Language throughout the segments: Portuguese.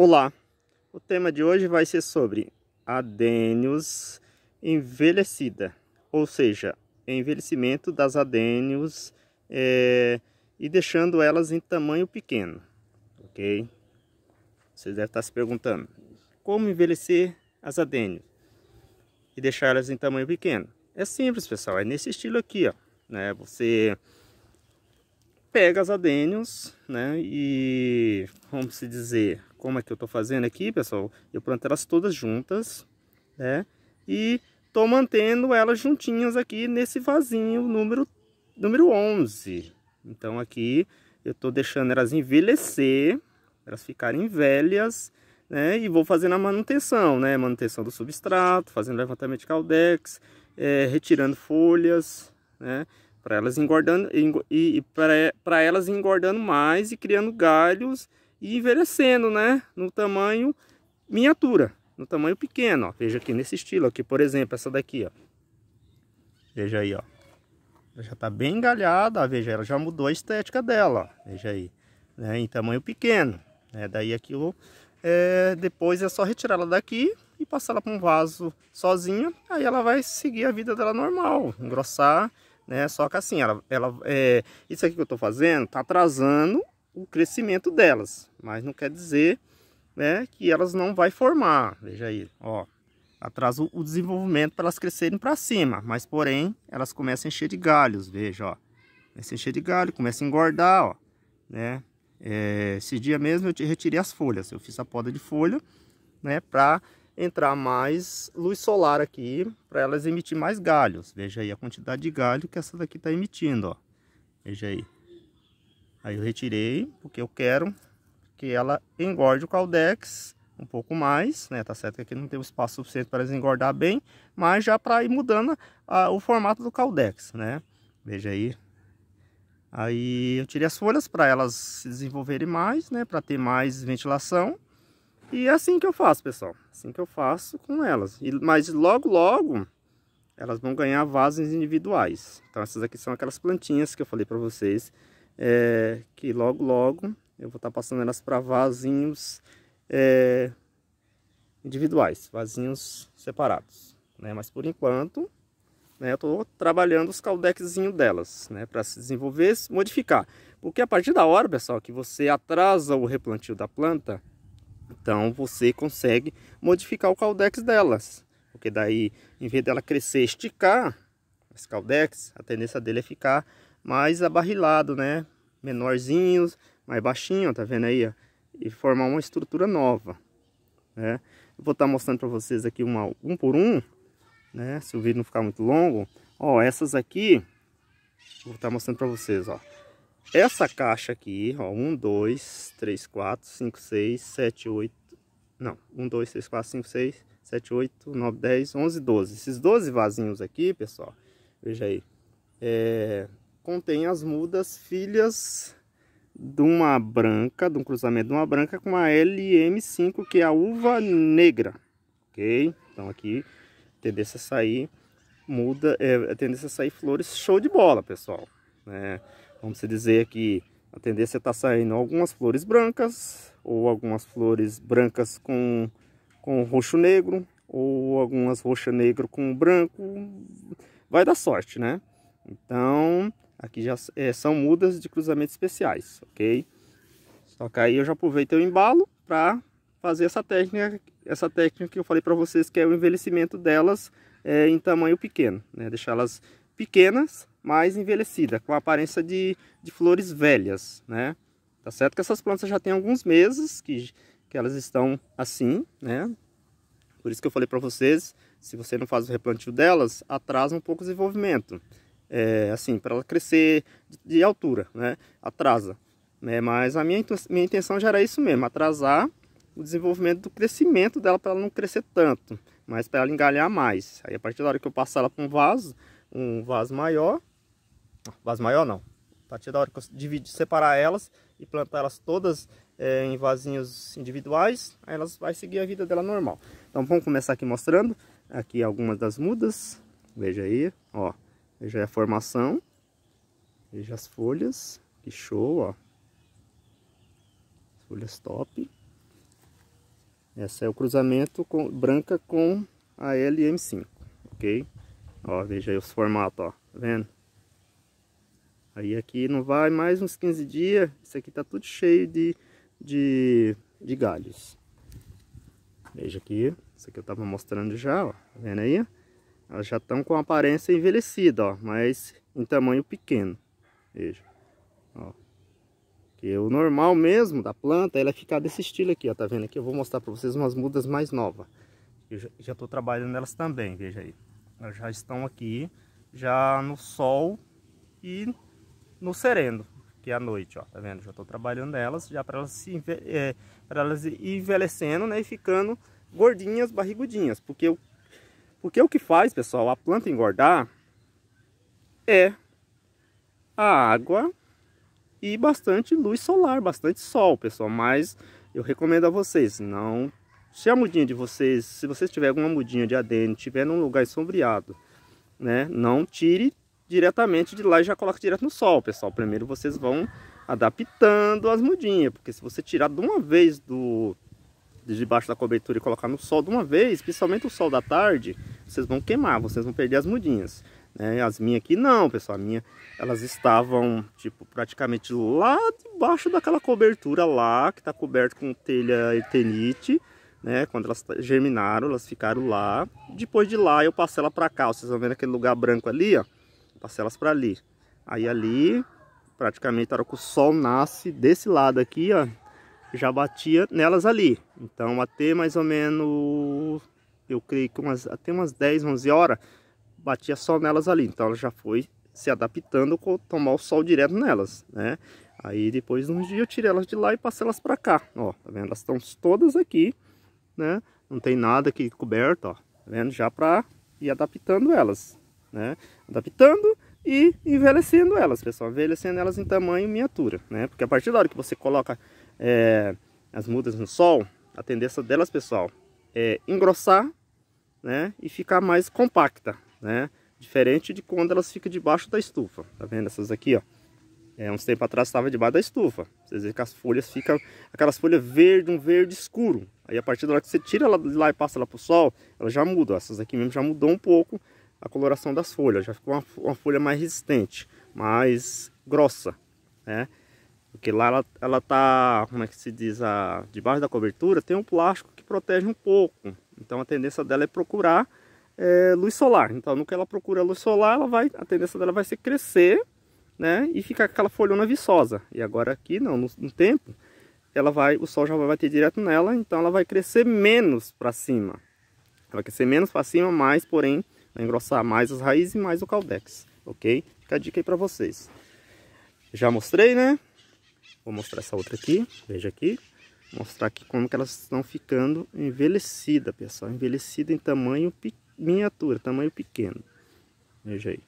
Olá! O tema de hoje vai ser sobre adênios envelhecida, ou seja, envelhecimento das adênios é, e deixando elas em tamanho pequeno, ok? Vocês devem estar se perguntando, como envelhecer as adênios e deixar elas em tamanho pequeno? É simples, pessoal, é nesse estilo aqui, ó, né? Você pega as adênios, né, e, vamos se dizer, como é que eu estou fazendo aqui, pessoal, eu planto elas todas juntas, né? E estou mantendo elas juntinhas aqui nesse vasinho número, número 11. Então aqui eu estou deixando elas envelhecer, elas ficarem velhas, né? E vou fazendo a manutenção, né? Manutenção do substrato, fazendo levantamento de caldex, é, retirando folhas, né? Para elas engordando e, e para elas engordando mais e criando galhos e envelhecendo, né? No tamanho miniatura, no tamanho pequeno, ó. Veja aqui nesse estilo aqui, por exemplo, essa daqui, ó. Veja aí, ó. Ela já tá bem engalhada, veja, ela já mudou a estética dela, ó. Veja aí, né? Em tamanho pequeno, né? Daí aqui eu, é, depois é só retirar ela daqui e passar ela para um vaso sozinha, aí ela vai seguir a vida dela normal, engrossar, né? Só que assim, ela, ela é, isso aqui que eu tô fazendo tá atrasando o crescimento delas, mas não quer dizer né, que elas não vai formar, veja aí, ó, atrasa o desenvolvimento para elas crescerem para cima, mas porém elas começam a encher de galhos, veja, ó, começa a encher de galho, começa a engordar, ó, né, é, esse dia mesmo eu retirei as folhas, eu fiz a poda de folha, né, para entrar mais luz solar aqui, para elas emitir mais galhos, veja aí a quantidade de galho que essa daqui está emitindo, ó, veja aí, Aí eu retirei, porque eu quero que ela engorde o caldex um pouco mais, né? Tá certo que aqui não tem um espaço suficiente para engordar bem, mas já para ir mudando a, o formato do caldex, né? Veja aí. Aí eu tirei as folhas para elas se desenvolverem mais, né? Para ter mais ventilação. E é assim que eu faço, pessoal. Assim que eu faço com elas. E, mas logo, logo, elas vão ganhar vasos individuais. Então essas aqui são aquelas plantinhas que eu falei para vocês é, que logo logo eu vou estar tá passando elas para vasinhos é, individuais, vasinhos separados, né? Mas por enquanto, né, eu estou trabalhando os caldequezinhos delas, né? Para se desenvolver, se modificar. Porque a partir da hora, pessoal, que você atrasa o replantio da planta, então você consegue modificar o caldex delas. Porque daí, em vez dela crescer e esticar, esse caldex, a tendência dele é ficar mais abarrilado, né? Menorzinhos, mais baixinho, tá vendo aí, ó? E formar uma estrutura nova, né? Eu vou estar tá mostrando para vocês aqui uma, um por um, né? Se o vídeo não ficar muito longo. Ó, essas aqui, vou estar tá mostrando para vocês, ó. Essa caixa aqui, ó, 1, 2, 3, 4, 5, 6, 7, 8, não, 1, 2, 3, 4, 5, 6, 7, 8, 9, 10, 11, 12. Esses 12 vasinhos aqui, pessoal, veja aí, é, contém as mudas filhas de uma branca, de um cruzamento de uma branca com a LM5, que é a uva negra, ok? Então aqui tendência a sair muda, é, é tendência a sair flores show de bola, pessoal. Né? Vamos dizer que a tendência está saindo algumas flores brancas, ou algumas flores brancas com, com roxo negro, ou algumas roxa negro com branco, vai dar sorte, né? Então, Aqui já é, são mudas de cruzamento especiais, ok? Só que aí eu já aproveitei o embalo para fazer essa técnica, essa técnica que eu falei para vocês que é o envelhecimento delas é, em tamanho pequeno, né? Deixar elas pequenas, mas envelhecida, com aparência de, de flores velhas, né? Tá certo que essas plantas já tem alguns meses que, que elas estão assim, né? Por isso que eu falei para vocês, se você não faz o replantio delas, atrasa um pouco o desenvolvimento é, assim, para ela crescer de, altura, né? Atrasa, né? Mas a minha, minha intenção já era isso mesmo, atrasar o desenvolvimento do crescimento dela para ela não crescer tanto, mas para ela engalhar mais. Aí a partir da hora que eu passar ela para um vaso, um vaso maior, vaso maior não, a partir da hora que eu dividir, separar elas e plantar elas todas é, em vasinhos individuais, aí elas vai seguir a vida dela normal. Então vamos começar aqui mostrando aqui algumas das mudas, veja aí, ó já é a formação. Veja as folhas. Que show, ó. Folhas top. Essa é o cruzamento com, branca com a LM5, ok? Ó, veja aí os formatos, ó. Tá vendo? Aí aqui não vai mais uns 15 dias. Isso aqui tá tudo cheio de, de, de galhos. Veja aqui. Isso aqui eu tava mostrando já, ó. Tá vendo aí? Elas já estão com aparência envelhecida, ó, mas em tamanho pequeno. Veja. Ó. Que o normal mesmo da planta ela é ficar desse estilo aqui, ó. Tá vendo aqui? Eu vou mostrar para vocês umas mudas mais novas. Eu já estou trabalhando elas também, veja aí. Elas já estão aqui, já no sol e no sereno, que é a noite, ó. Tá vendo? Já estou trabalhando elas, já para elas se é, para elas envelhecendo, né, e ficando gordinhas, barrigudinhas, porque o porque o que faz, pessoal, a planta engordar é a água e bastante luz solar, bastante sol, pessoal. Mas eu recomendo a vocês, não... Se a mudinha de vocês, se vocês tiverem alguma mudinha de ADN, tiver num lugar sombreado, né? Não tire diretamente de lá e já coloque direto no sol, pessoal. Primeiro vocês vão adaptando as mudinhas, porque se você tirar de uma vez do, debaixo da cobertura e colocar no sol de uma vez, principalmente o sol da tarde, vocês vão queimar, vocês vão perder as mudinhas. Né? As minhas aqui não, pessoal, a minha, elas estavam tipo praticamente lá debaixo daquela cobertura lá, que está coberto com telha etenite, né? Quando elas germinaram, elas ficaram lá. Depois de lá eu passei ela para cá, vocês vão ver aquele lugar branco ali, ó. Passei elas para ali. Aí ali, praticamente, a hora que o sol nasce desse lado aqui, ó, já batia nelas ali. Então até mais ou menos, eu creio que umas, até umas 10, 11 horas, batia só nelas ali. Então ela já foi se adaptando com tomar o sol direto nelas, né? Aí depois um dia eu tirei elas de lá e passei elas para cá, ó, tá vendo? Elas estão todas aqui, né? Não tem nada aqui coberto, ó, tá vendo? Já para ir adaptando elas, né? Adaptando e envelhecendo elas, pessoal, envelhecendo elas em tamanho e miniatura, né? Porque a partir da hora que você coloca é, as mudas no sol, a tendência delas, pessoal, é engrossar né, e ficar mais compacta, né? Diferente de quando elas ficam debaixo da estufa, tá vendo? Essas aqui, ó. É, uns tempos atrás estava debaixo da estufa. Vocês veem que as folhas ficam, aquelas folhas verde, um verde escuro. Aí a partir da hora que você tira ela de lá e passa ela pro sol, ela já muda. Essas aqui mesmo já mudou um pouco a coloração das folhas. Já ficou uma, uma folha mais resistente, mais grossa, né? Porque lá ela, ela tá, como é que se diz, a, debaixo da cobertura tem um plástico que protege um pouco. Então a tendência dela é procurar é, luz solar. Então no que ela procura luz solar, ela vai, a tendência dela vai ser crescer, né? E ficar com aquela folhona viçosa. E agora aqui não, no, no tempo, ela vai, o sol já vai bater direto nela, então ela vai crescer menos para cima. Ela vai crescer menos para cima, mas porém vai engrossar mais as raízes e mais o caldex, ok? Fica a dica aí para vocês. Já mostrei, né? Vou mostrar essa outra aqui, veja aqui. Mostrar aqui como que elas estão ficando envelhecida, pessoal. Envelhecida em tamanho miniatura, tamanho pequeno. Veja aí.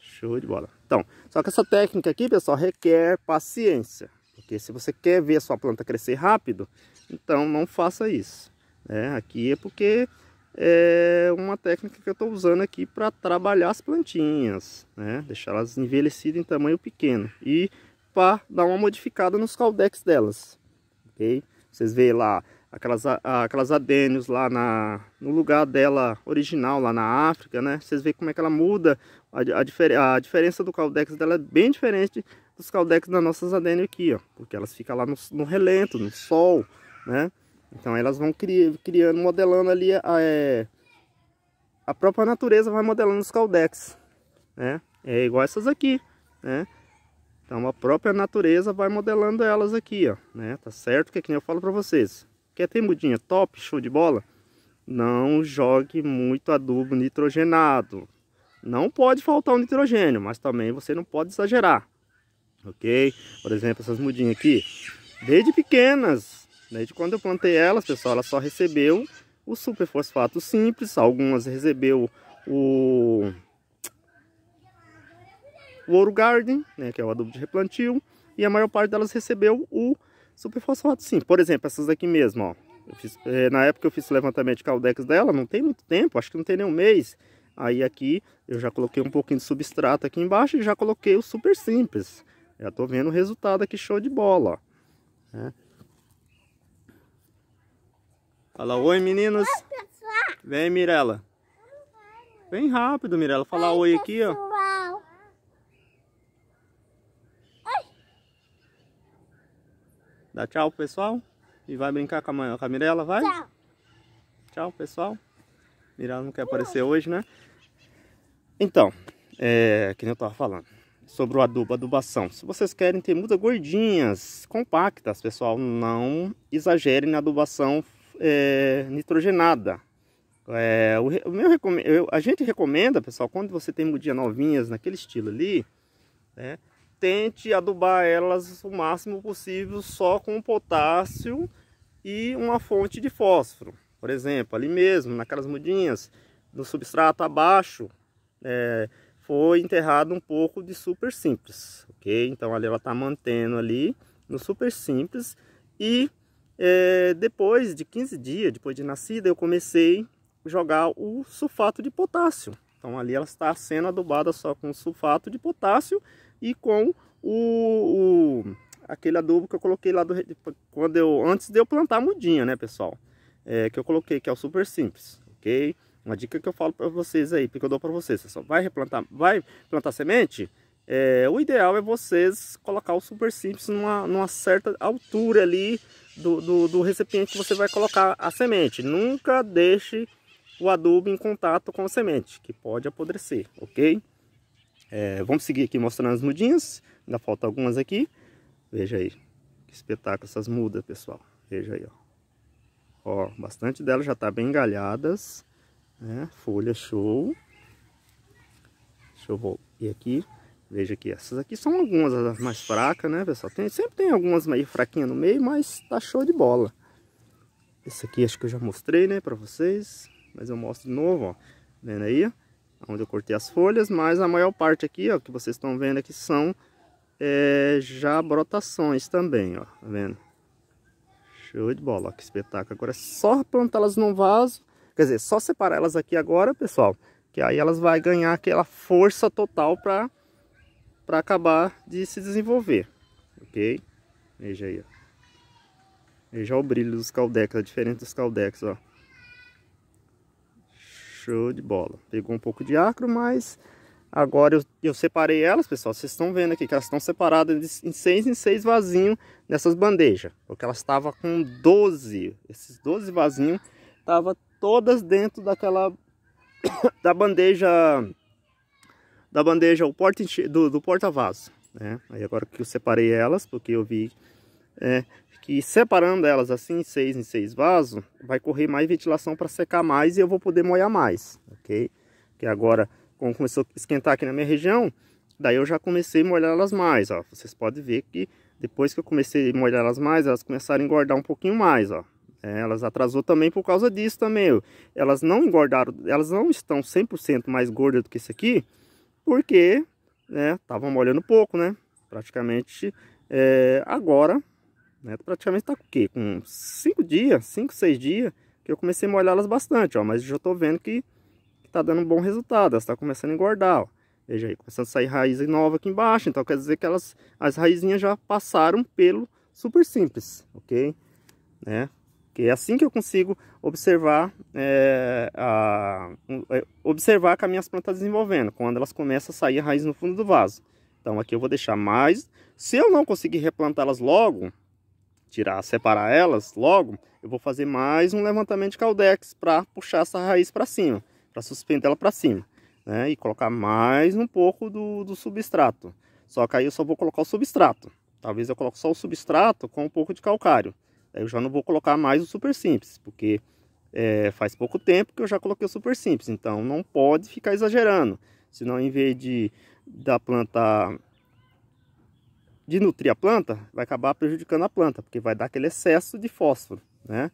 Show de bola. Então, só que essa técnica aqui, pessoal, requer paciência. Porque se você quer ver a sua planta crescer rápido, então não faça isso. Né? Aqui é porque é uma técnica que eu estou usando aqui para trabalhar as plantinhas, né? Deixar elas envelhecidas em tamanho pequeno. E para dar uma modificada nos caldex delas, ok? Vocês veem lá aquelas, aquelas adênios lá na, no lugar dela original, lá na África, né? Vocês veem como é que ela muda, a, a, difer, a diferença do caldex dela é bem diferente dos caldex das nossas adênios aqui, ó. Porque elas ficam lá no, no relento, no sol, né? Então elas vão cri, criando, modelando ali, a, é, a própria natureza vai modelando os caldex, né? É igual essas aqui, né? Então a própria natureza vai modelando elas aqui, ó, né? Tá certo que é que nem eu falo para vocês. Quer ter mudinha top, show de bola? Não jogue muito adubo nitrogenado. Não pode faltar o nitrogênio, mas também você não pode exagerar. OK? Por exemplo, essas mudinhas aqui, desde pequenas, desde quando eu plantei elas, pessoal, ela só recebeu o superfosfato simples, algumas recebeu o o ouro garden, né, que é o adubo de replantio, e a maior parte delas recebeu o superfosfato sim. Por exemplo, essas daqui mesmo, ó. Fiz, é, na época eu fiz levantamento de caldex dela, não tem muito tempo, acho que não tem nem um mês. Aí aqui eu já coloquei um pouquinho de substrato aqui embaixo e já coloquei o super simples. Já tô vendo o resultado aqui, show de bola. É. Fala oi meninos. Oi, Vem Mirela. Vem rápido Mirela, fala oi, oi aqui ó. Dá tchau pro pessoal. E vai brincar com a, com a Mirella, vai? Tchau. Tchau, pessoal. Mirella não quer aparecer hoje, né? Então, é, que nem eu tava falando. Sobre o adubo, adubação. Se vocês querem ter mudas gordinhas, compactas, pessoal, não exagerem na adubação é, nitrogenada. É, o, o meu, eu, a gente recomenda, pessoal, quando você tem mudinhas novinhas naquele estilo ali, né? tente adubar elas o máximo possível só com potássio e uma fonte de fósforo. Por exemplo, ali mesmo, naquelas mudinhas, no substrato abaixo, é, foi enterrado um pouco de super simples, ok? Então ali ela está mantendo ali no super simples e é, depois de 15 dias, depois de nascida, eu comecei a jogar o sulfato de potássio. Então ali ela está sendo adubada só com sulfato de potássio e com o, o aquele adubo que eu coloquei lá do, quando eu antes de eu plantar a mudinha, né, pessoal? É, que eu coloquei que é o super simples, ok? Uma dica que eu falo para vocês aí, que eu dou para vocês, pessoal, vai replantar, vai plantar semente. É, o ideal é vocês colocar o super simples numa, numa certa altura ali do, do, do recipiente que você vai colocar a semente. Nunca deixe o adubo em contato com a semente, que pode apodrecer, ok? É, vamos seguir aqui mostrando as mudinhas. Ainda falta algumas aqui. Veja aí. Que espetáculo essas mudas, pessoal. Veja aí, ó. Ó, bastante delas já tá bem galhadas. Né? Folha show. Deixa eu voltar aqui. Veja aqui, essas aqui são algumas as mais fracas, né, pessoal? Tem, sempre tem algumas meio fraquinhas no meio, mas tá show de bola. Esse aqui acho que eu já mostrei, né, pra vocês. Mas eu mostro de novo, ó. Vendo aí? onde eu cortei as folhas, mas a maior parte aqui, ó, que vocês estão vendo aqui são é, já brotações também, ó, tá vendo? Show de bola, ó, que espetáculo. Agora é só plantá-las num vaso, quer dizer, só separar elas aqui agora, pessoal, que aí elas vão ganhar aquela força total para para acabar de se desenvolver, ok? Veja aí, ó. Veja o brilho dos caldecas, é diferente dos caldecas, ó. Show de bola. Pegou um pouco de acro, mas agora eu, eu separei elas, pessoal. Vocês estão vendo aqui que elas estão separadas em seis em seis vasinhos nessas bandejas. Porque elas estavam com 12. Esses 12 vasinhos estavam todas dentro daquela... da bandeja... Da bandeja o porta, do, do porta-vaso. Né? Aí agora que eu separei elas, porque eu vi... É, que separando elas assim, seis em seis vasos, vai correr mais ventilação para secar mais e eu vou poder molhar mais, ok? Que agora, como começou a esquentar aqui na minha região, daí eu já comecei a molhar elas mais, ó. Vocês podem ver que depois que eu comecei a molhar elas mais, elas começaram a engordar um pouquinho mais, ó. É, elas atrasou também por causa disso também, ó. Elas não engordaram, elas não estão 100% mais gordas do que isso aqui, porque, né, estavam molhando pouco, né? Praticamente, é, agora né? Praticamente está com o quê? Com 5 dias, 5, 6 dias, que eu comecei a molhar elas bastante, ó. Mas já estou vendo que está dando um bom resultado, elas estão tá começando a engordar, ó. Veja aí, começando a sair raiz nova aqui embaixo, então quer dizer que elas, as raizinhas já passaram pelo super simples, ok? Né? Que é assim que eu consigo observar, é, a, é, observar que as minhas plantas tá desenvolvendo, quando elas começam a sair a raiz no fundo do vaso. Então aqui eu vou deixar mais. Se eu não conseguir replantá-las logo, tirar, separar elas logo, eu vou fazer mais um levantamento de caldex para puxar essa raiz para cima, para suspender ela para cima, né? E colocar mais um pouco do, do substrato. Só que aí eu só vou colocar o substrato. Talvez eu coloque só o substrato com um pouco de calcário. Aí eu já não vou colocar mais o super simples, porque é, faz pouco tempo que eu já coloquei o super simples. Então não pode ficar exagerando, senão em vez de da planta de nutrir a planta, vai acabar prejudicando a planta, porque vai dar aquele excesso de fósforo, né?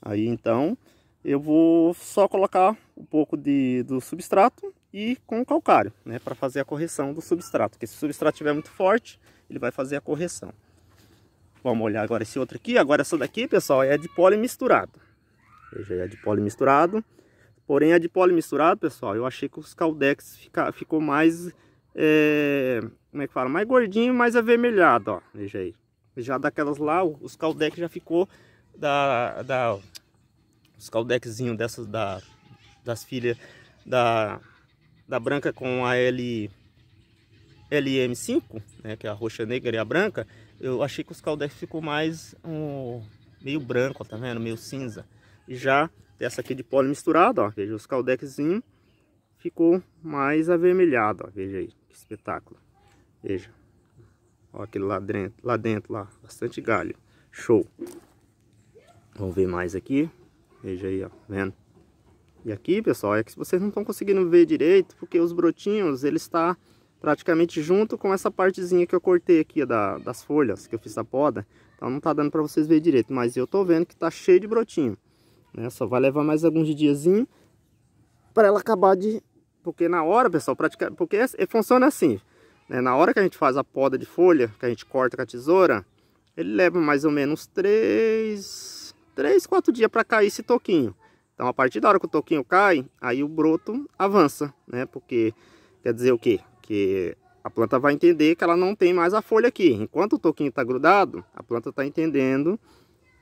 Aí então eu vou só colocar um pouco de, do substrato e com calcário, né? Para fazer a correção do substrato, porque se o substrato estiver muito forte, ele vai fazer a correção. Vamos olhar agora esse outro aqui. Agora essa daqui, pessoal, é de pólen misturado. Veja, é de pólen misturado. Porém, a de pólen misturado, pessoal, eu achei que os caldex fica, ficou mais é, como é que fala, mais gordinho, mais avermelhado, ó, veja aí. Já daquelas lá, os caldeques já ficou da, da os caldequezinhos dessas da, das filhas da, da branca com a L, LM5, né, que é a roxa negra e a branca, eu achei que os caldeques ficou mais um, meio branco, ó, tá vendo? Meio cinza. E já essa aqui de pólio misturado, ó, veja, os caldequezinhos ficou mais avermelhado, ó, veja aí espetáculo. Veja. Olha aquele lá dentro, lá dentro, lá. Bastante galho. Show. Vamos ver mais aqui. Veja aí, ó. Tá vendo? E aqui, pessoal, é que vocês não estão conseguindo ver direito, porque os brotinhos, ele está praticamente junto com essa partezinha que eu cortei aqui, da, das folhas que eu fiz da poda. Então não está dando para vocês ver direito, mas eu estou vendo que está cheio de brotinho. Né? Só vai levar mais alguns diazinho para ela acabar de porque na hora, pessoal, pratica... porque é, é, funciona assim. Né? Na hora que a gente faz a poda de folha, que a gente corta com a tesoura, ele leva mais ou menos 3, 3 4 dias para cair esse toquinho. Então, a partir da hora que o toquinho cai, aí o broto avança, né? Porque quer dizer o quê? Que a planta vai entender que ela não tem mais a folha aqui. Enquanto o toquinho está grudado, a planta está entendendo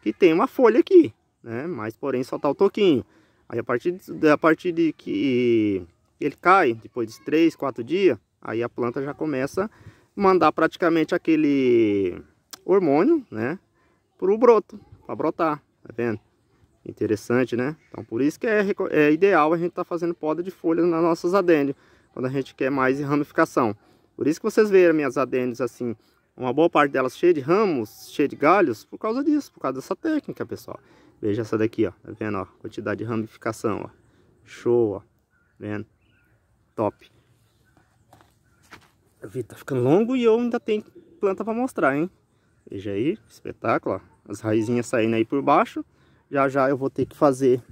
que tem uma folha aqui, né? Mas, porém, só está o toquinho. Aí, a partir, de, a partir de que ele cai depois de três, quatro dias, aí a planta já começa a mandar praticamente aquele hormônio, né? Para o broto, para brotar, tá vendo? Interessante, né? Então por isso que é, é ideal a gente estar tá fazendo poda de folhas nas nossas adênios, quando a gente quer mais ramificação. Por isso que vocês veem minhas adênios assim, uma boa parte delas cheia de ramos, cheia de galhos, por causa disso, por causa dessa técnica, pessoal. Veja essa daqui, ó, tá vendo, ó, quantidade de ramificação, ó. Show, ó, tá vendo? top. O tá ficando longo e eu ainda tenho planta para mostrar, hein? Veja aí, espetáculo, ó. As raizinhas saindo aí por baixo. Já já eu vou ter que fazer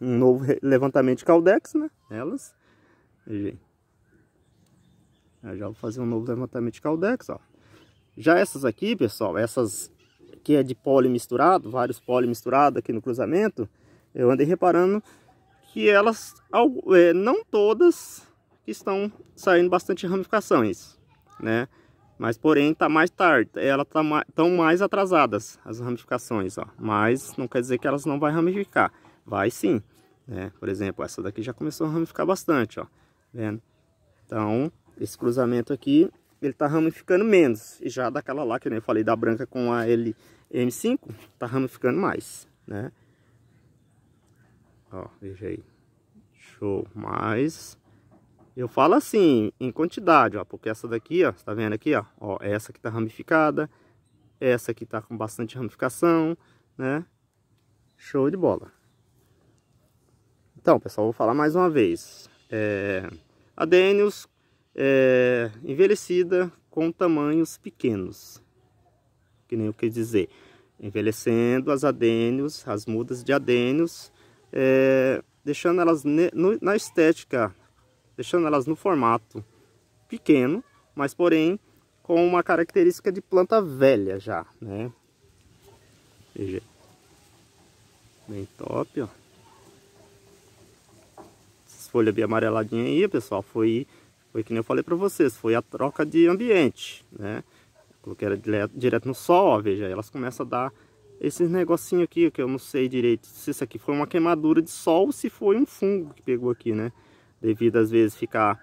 um novo levantamento de caldex, né? Elas. Veja aí. já vou fazer um novo levantamento de caldex, ó. Já essas aqui, pessoal, essas que é de pole misturado, vários pole misturado aqui no cruzamento, eu andei reparando que elas, é, não todas, estão saindo bastante ramificações, né? Mas porém está mais tarde, elas tá estão mais atrasadas as ramificações, ó. Mas não quer dizer que elas não vai ramificar, vai sim, né? Por exemplo, essa daqui já começou a ramificar bastante, ó, vendo? Então esse cruzamento aqui ele está ramificando menos e já daquela lá que eu falei da branca com a LM5 está ramificando mais, né? Ó, veja aí. Show. Mas eu falo assim, em quantidade, ó. Porque essa daqui, ó, você tá vendo aqui, ó. ó essa aqui tá ramificada. Essa aqui tá com bastante ramificação, né? Show de bola. Então, pessoal, vou falar mais uma vez. É, a Denius é, envelhecida com tamanhos pequenos. Que nem eu quis dizer. Envelhecendo as adênios, as mudas de adênios é, deixando elas ne, no, na estética, deixando elas no formato pequeno, mas porém com uma característica de planta velha já, né? Veja. Bem top, ó. Essas folhas bem amareladinhas aí, pessoal, foi, foi que nem eu falei pra vocês, foi a troca de ambiente, né? coloquei ela direto, direto no sol, ó, veja, elas começam a dar esses negocinho aqui, que eu não sei direito se isso aqui foi uma queimadura de sol ou se foi um fungo que pegou aqui, né? Devido às vezes ficar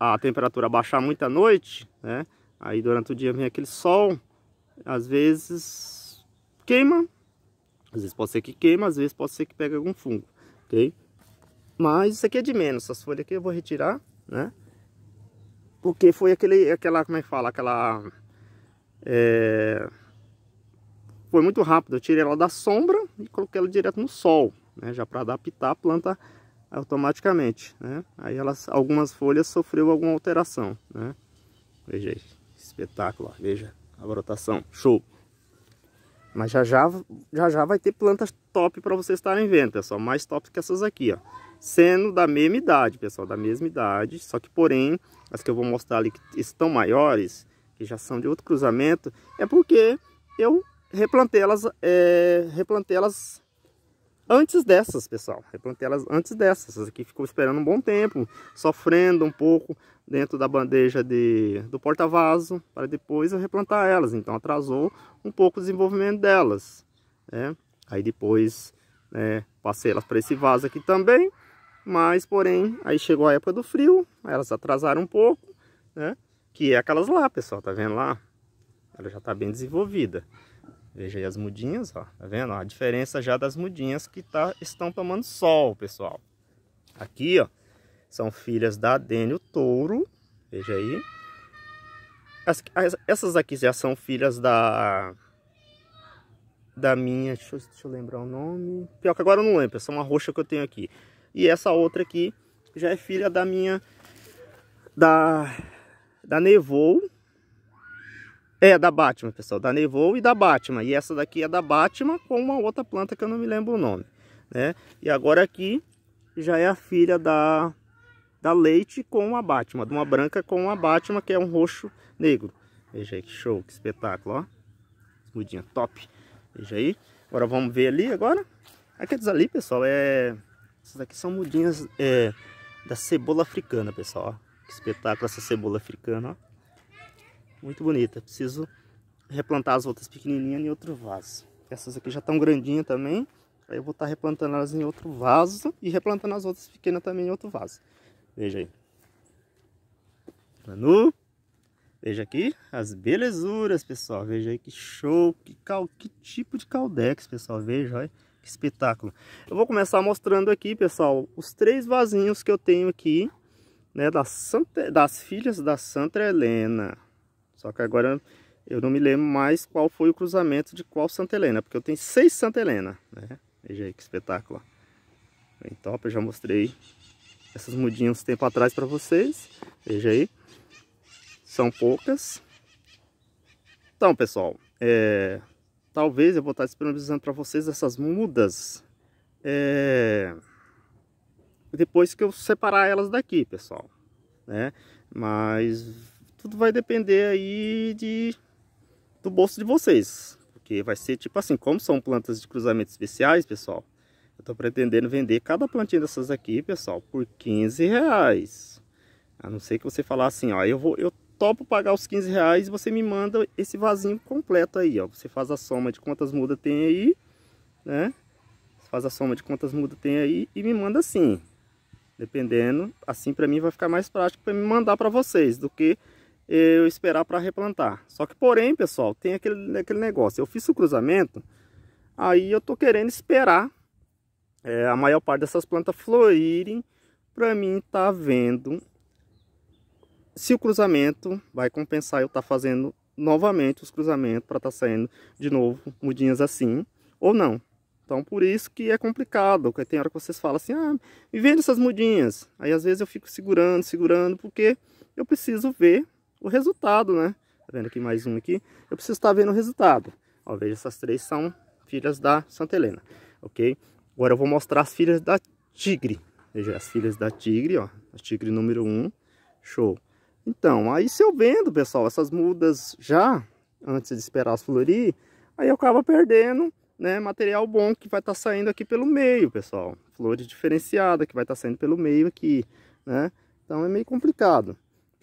a temperatura baixar muito à noite, né? Aí durante o dia vem aquele sol, às vezes queima, às vezes pode ser que queima, às vezes pode ser que pegue algum fungo, ok? Mas isso aqui é de menos, essas folhas aqui eu vou retirar, né? Porque foi aquele, aquela, como é que fala, aquela... É foi muito rápido. Eu tirei ela da sombra e coloquei ela direto no sol, né? Já para adaptar a planta automaticamente, né? Aí elas, algumas folhas sofreu alguma alteração, né? Veja aí, espetáculo, veja a brotação, show! Mas já já, já já vai ter plantas top para vocês estarem vendo, pessoal, mais top que essas aqui, ó. Sendo da mesma idade, pessoal, da mesma idade, só que porém, as que eu vou mostrar ali que estão maiores, que já são de outro cruzamento, é porque eu replantei elas, é, replantei elas antes dessas, pessoal. Replantei elas antes dessas. Essa aqui ficou esperando um bom tempo, sofrendo um pouco dentro da bandeja de, do porta-vaso, para depois eu replantar elas. Então atrasou um pouco o desenvolvimento delas. Né? Aí depois é, passei elas para esse vaso aqui também, mas porém, aí chegou a época do frio, elas atrasaram um pouco, né? Que é aquelas lá, pessoal, tá vendo lá? Ela já tá bem desenvolvida. Veja aí as mudinhas, ó. Tá vendo? A diferença já das mudinhas que tá, estão tomando sol, pessoal. Aqui, ó. São filhas da Adênio Touro. Veja aí. As, as, essas aqui já são filhas da... Da minha... Deixa, deixa eu lembrar o nome. Pior que agora eu não lembro. Essa é uma roxa que eu tenho aqui. E essa outra aqui já é filha da minha... Da... Da Nevou é, da Batman, pessoal, da Nevou e da Batman. E essa daqui é da Batman com uma outra planta que eu não me lembro o nome, né? E agora aqui já é a filha da, da Leite com a Batman, de uma branca com a Batman, que é um roxo negro. Veja aí que show, que espetáculo, ó. Mudinha top. Veja aí. Agora vamos ver ali agora. Aqueles ali, pessoal, é... Essas aqui são mudinhas é... da cebola africana, pessoal, ó. Que espetáculo essa cebola africana, ó muito bonita. Preciso replantar as outras pequenininhas em outro vaso. Essas aqui já estão grandinhas também. Aí eu vou estar tá replantando elas em outro vaso e replantando as outras pequenas também em outro vaso. Veja aí. Manu. Veja aqui as belezuras, pessoal. Veja aí que show, que, cal, que tipo de caldex, pessoal. Veja, olha que espetáculo. Eu vou começar mostrando aqui, pessoal, os três vasinhos que eu tenho aqui, né, das, Santa, das filhas da Santa Helena. Só que agora eu não me lembro mais qual foi o cruzamento de qual Santa Helena, porque eu tenho seis Santa Helena, né? Veja aí que espetáculo. Bem top, eu já mostrei essas mudinhas um tempo atrás para vocês. Veja aí. São poucas. Então, pessoal, é... talvez eu vou estar disponibilizando para vocês essas mudas é... depois que eu separar elas daqui, pessoal. Né? Mas tudo vai depender aí de, do bolso de vocês. Porque vai ser tipo assim, como são plantas de cruzamento especiais, pessoal, eu tô pretendendo vender cada plantinha dessas aqui, pessoal, por 15 reais. A não ser que você falar assim, ó, eu vou, eu topo pagar os 15 reais e você me manda esse vasinho completo aí, ó. Você faz a soma de quantas mudas tem aí, né? Você faz a soma de quantas mudas tem aí e me manda assim. Dependendo, assim para mim vai ficar mais prático para me mandar para vocês do que eu esperar para replantar. Só que porém, pessoal, tem aquele, aquele negócio. Eu fiz o cruzamento, aí eu tô querendo esperar é, a maior parte dessas plantas florirem para mim estar tá vendo se o cruzamento vai compensar eu estar tá fazendo novamente os cruzamentos para estar tá saindo de novo mudinhas assim ou não. Então por isso que é complicado, porque tem hora que vocês falam assim, ah, me vendo essas mudinhas. Aí às vezes eu fico segurando, segurando, porque eu preciso ver o resultado, né? Tá vendo aqui mais um aqui? Eu preciso estar tá vendo o resultado. Ó, veja, essas três são filhas da Santa Helena, ok? Agora eu vou mostrar as filhas da Tigre. Veja, as filhas da Tigre, ó. A Tigre número 1, um, show. Então, aí se eu vendo, pessoal, essas mudas já, antes de esperar as florir, aí eu acabo perdendo, né, material bom que vai estar tá saindo aqui pelo meio, pessoal. Flores diferenciada que vai estar tá saindo pelo meio aqui, né? Então é meio complicado,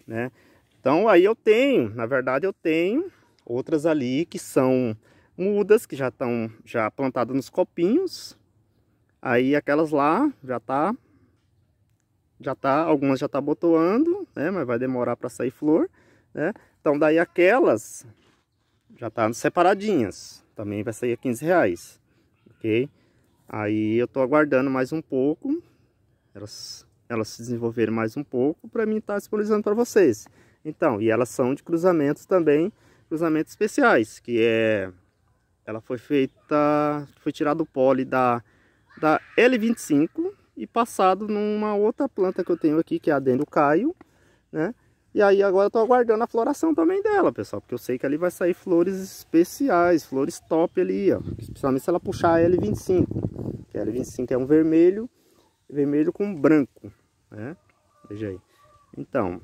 né? Então aí eu tenho, na verdade eu tenho outras ali que são mudas, que já estão já plantadas nos copinhos. Aí aquelas lá já tá já tá, algumas já tá botoando, né, mas vai demorar para sair flor, né? Então daí aquelas já tá separadinhas, também vai sair a 15 reais, ok? Aí eu tô aguardando mais um pouco, elas, elas se desenvolverem mais um pouco para mim estar tá disponibilizando para vocês. Então, e elas são de cruzamentos também, cruzamentos especiais, que é... Ela foi feita, foi tirado o pole da, da L25 e passado numa outra planta que eu tenho aqui, que é a Dendro Caio, né? E aí agora eu tô aguardando a floração também dela, pessoal, porque eu sei que ali vai sair flores especiais, flores top ali, ó. Principalmente se ela puxar a L25, que a L25 é um vermelho, vermelho com branco, né? Veja aí. Então,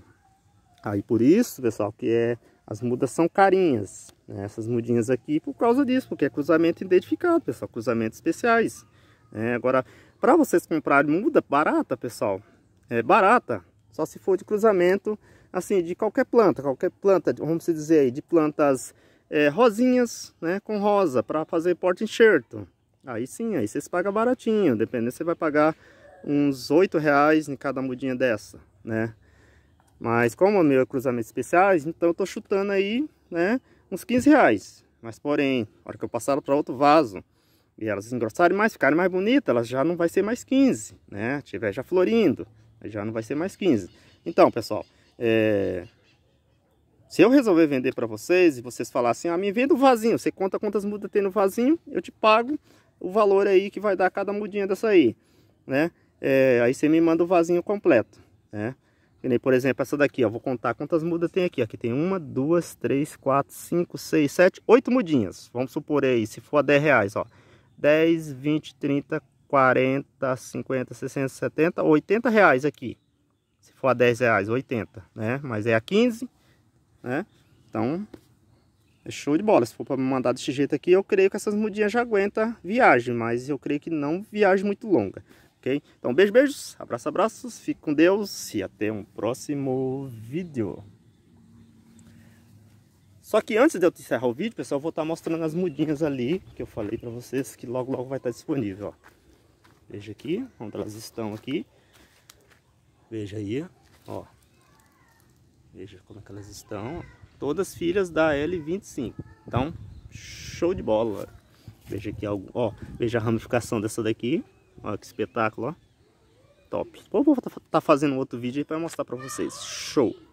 Aí tá? por isso, pessoal, que é as mudas são carinhas. Né? Essas mudinhas aqui por causa disso, porque é cruzamento identificado, pessoal. Cruzamentos especiais. Né? Agora, para vocês comprarem muda barata, pessoal, é barata. Só se for de cruzamento, assim, de qualquer planta. Qualquer planta, vamos dizer aí, de plantas é, rosinhas, né? Com rosa, para fazer porte enxerto. Aí sim, aí vocês pagam baratinho. Dependendo, você vai pagar uns 8 reais em cada mudinha dessa, né? Mas como o meu é cruzamento especiais, então eu tô chutando aí, né, uns 15 reais. Mas porém, a hora que eu passar para outro vaso e elas engrossarem mais, ficarem mais bonitas, elas já não vai ser mais 15, né? Tiver já florindo, já não vai ser mais 15. Então, pessoal, é... se eu resolver vender para vocês e vocês falarem assim, ah, me venda o vasinho, você conta quantas mudas tem no vasinho, eu te pago o valor aí que vai dar cada mudinha dessa aí, né? É... Aí você me manda o vasinho completo, né? Que nem, por exemplo, essa daqui, ó. Vou contar quantas mudas tem aqui. Aqui tem uma, duas, três, quatro, cinco, seis, sete, oito mudinhas. Vamos supor aí, se for a 10 reais, ó. 10, 20, 30, 40, 50, 60, 70, 80 reais aqui. Se for a 10 reais, 80, né? Mas é a 15, né? Então, é show de bola. Se for para mandar desse jeito aqui, eu creio que essas mudinhas já aguenta viagem, mas eu creio que não viagem muito longa ok? Então, beijo, beijos, abraço, abraços, fique com Deus e até um próximo vídeo. Só que antes de eu encerrar o vídeo, pessoal, eu vou estar tá mostrando as mudinhas ali que eu falei para vocês que logo logo vai estar tá disponível, ó. Veja aqui, onde elas estão aqui. Veja aí, ó. Veja como é que elas estão. Todas filhas da L25. Então, show de bola. Veja aqui, ó, veja a ramificação dessa daqui. Olha que espetáculo, ó. Top. vou estar tá, tá fazendo outro vídeo aí para mostrar para vocês. Show!